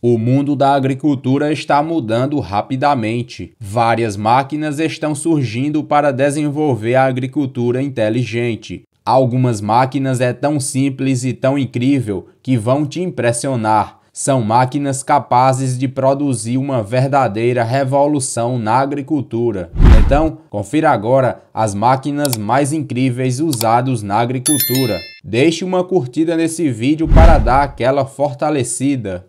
O mundo da agricultura está mudando rapidamente. Várias máquinas estão surgindo para desenvolver a agricultura inteligente. Algumas máquinas é tão simples e tão incrível que vão te impressionar. São máquinas capazes de produzir uma verdadeira revolução na agricultura. Então, confira agora as máquinas mais incríveis usadas na agricultura. Deixe uma curtida nesse vídeo para dar aquela fortalecida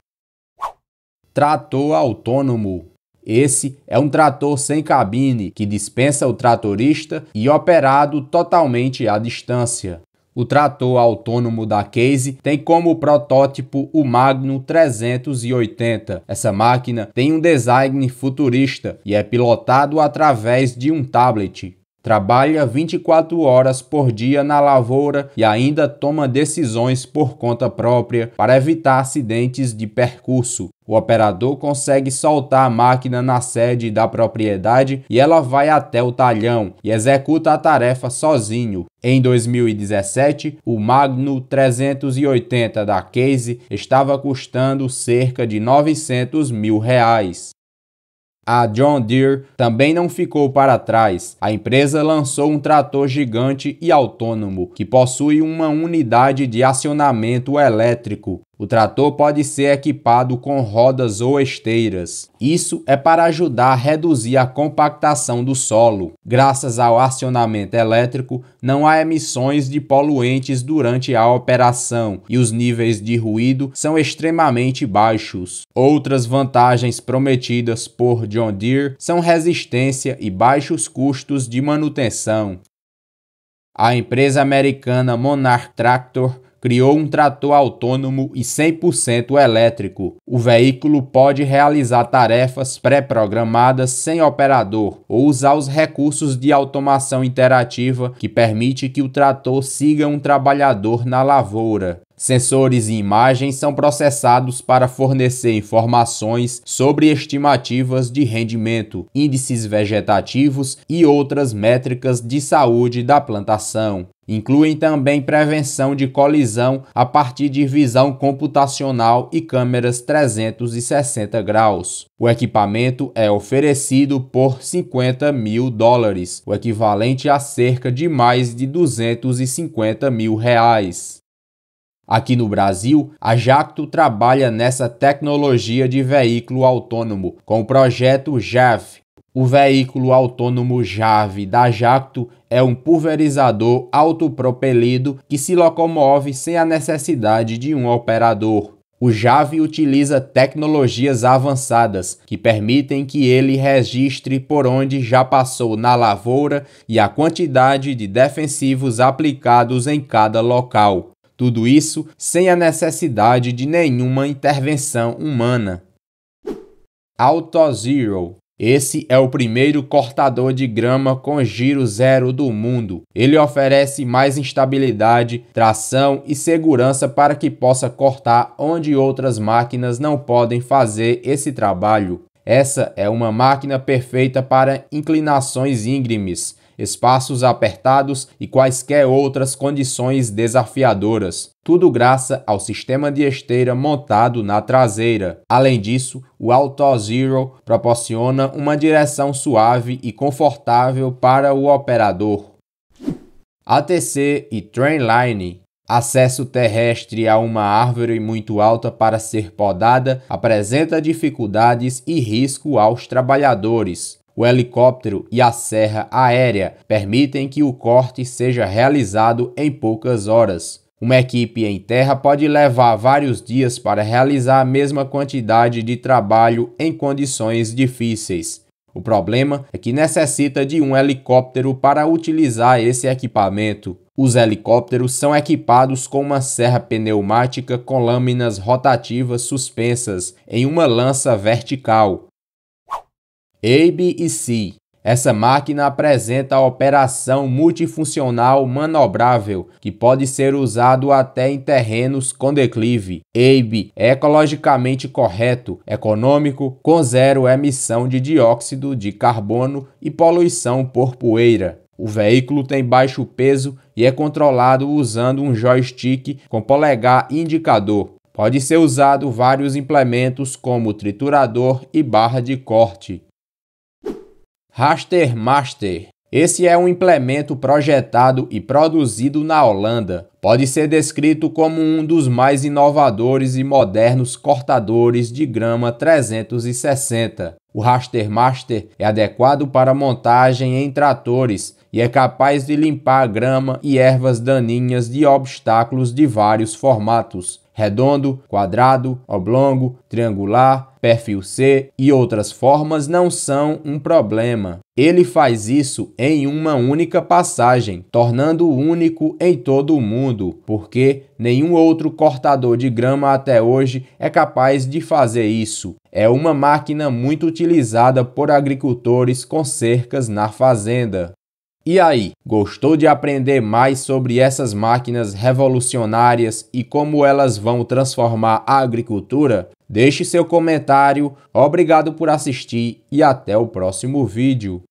trator autônomo. Esse é um trator sem cabine que dispensa o tratorista e operado totalmente à distância. O trator autônomo da Case tem como protótipo o Magno 380. Essa máquina tem um design futurista e é pilotado através de um tablet. Trabalha 24 horas por dia na lavoura e ainda toma decisões por conta própria para evitar acidentes de percurso o operador consegue soltar a máquina na sede da propriedade e ela vai até o talhão e executa a tarefa sozinho. Em 2017, o Magno 380 da Case estava custando cerca de 900 mil reais. A John Deere também não ficou para trás. A empresa lançou um trator gigante e autônomo que possui uma unidade de acionamento elétrico. O trator pode ser equipado com rodas ou esteiras. Isso é para ajudar a reduzir a compactação do solo. Graças ao acionamento elétrico, não há emissões de poluentes durante a operação e os níveis de ruído são extremamente baixos. Outras vantagens prometidas por John Deere são resistência e baixos custos de manutenção. A empresa americana Monarch Tractor criou um trator autônomo e 100% elétrico. O veículo pode realizar tarefas pré-programadas sem operador ou usar os recursos de automação interativa que permite que o trator siga um trabalhador na lavoura. Sensores e imagens são processados para fornecer informações sobre estimativas de rendimento, índices vegetativos e outras métricas de saúde da plantação. Incluem também prevenção de colisão a partir de visão computacional e câmeras 360 graus. O equipamento é oferecido por 50 mil dólares, o equivalente a cerca de mais de 250 mil reais. Aqui no Brasil, a Jacto trabalha nessa tecnologia de veículo autônomo com o projeto JAV, o veículo autônomo JAVE da Jacto é um pulverizador autopropelido que se locomove sem a necessidade de um operador. O JAVE utiliza tecnologias avançadas que permitem que ele registre por onde já passou na lavoura e a quantidade de defensivos aplicados em cada local. Tudo isso sem a necessidade de nenhuma intervenção humana. AutoZero esse é o primeiro cortador de grama com giro zero do mundo. Ele oferece mais estabilidade, tração e segurança para que possa cortar onde outras máquinas não podem fazer esse trabalho. Essa é uma máquina perfeita para inclinações íngremes, espaços apertados e quaisquer outras condições desafiadoras. Tudo graças ao sistema de esteira montado na traseira. Além disso, o Auto Zero proporciona uma direção suave e confortável para o operador. ATC e Trainline Acesso terrestre a uma árvore muito alta para ser podada apresenta dificuldades e risco aos trabalhadores o helicóptero e a serra aérea permitem que o corte seja realizado em poucas horas. Uma equipe em terra pode levar vários dias para realizar a mesma quantidade de trabalho em condições difíceis. O problema é que necessita de um helicóptero para utilizar esse equipamento. Os helicópteros são equipados com uma serra pneumática com lâminas rotativas suspensas em uma lança vertical. ABC. Essa máquina apresenta a operação multifuncional manobrável, que pode ser usado até em terrenos com declive. ABE é ecologicamente correto, econômico, com zero emissão de dióxido de carbono e poluição por poeira. O veículo tem baixo peso e é controlado usando um joystick com polegar indicador. Pode ser usado vários implementos como triturador e barra de corte. Raster Master. Esse é um implemento projetado e produzido na Holanda. Pode ser descrito como um dos mais inovadores e modernos cortadores de grama 360. O Raster Master é adequado para montagem em tratores e é capaz de limpar grama e ervas daninhas de obstáculos de vários formatos redondo, quadrado, oblongo, triangular, perfil C e outras formas não são um problema. Ele faz isso em uma única passagem, tornando-o único em todo o mundo, porque nenhum outro cortador de grama até hoje é capaz de fazer isso. É uma máquina muito utilizada por agricultores com cercas na fazenda. E aí, gostou de aprender mais sobre essas máquinas revolucionárias e como elas vão transformar a agricultura? Deixe seu comentário, obrigado por assistir e até o próximo vídeo.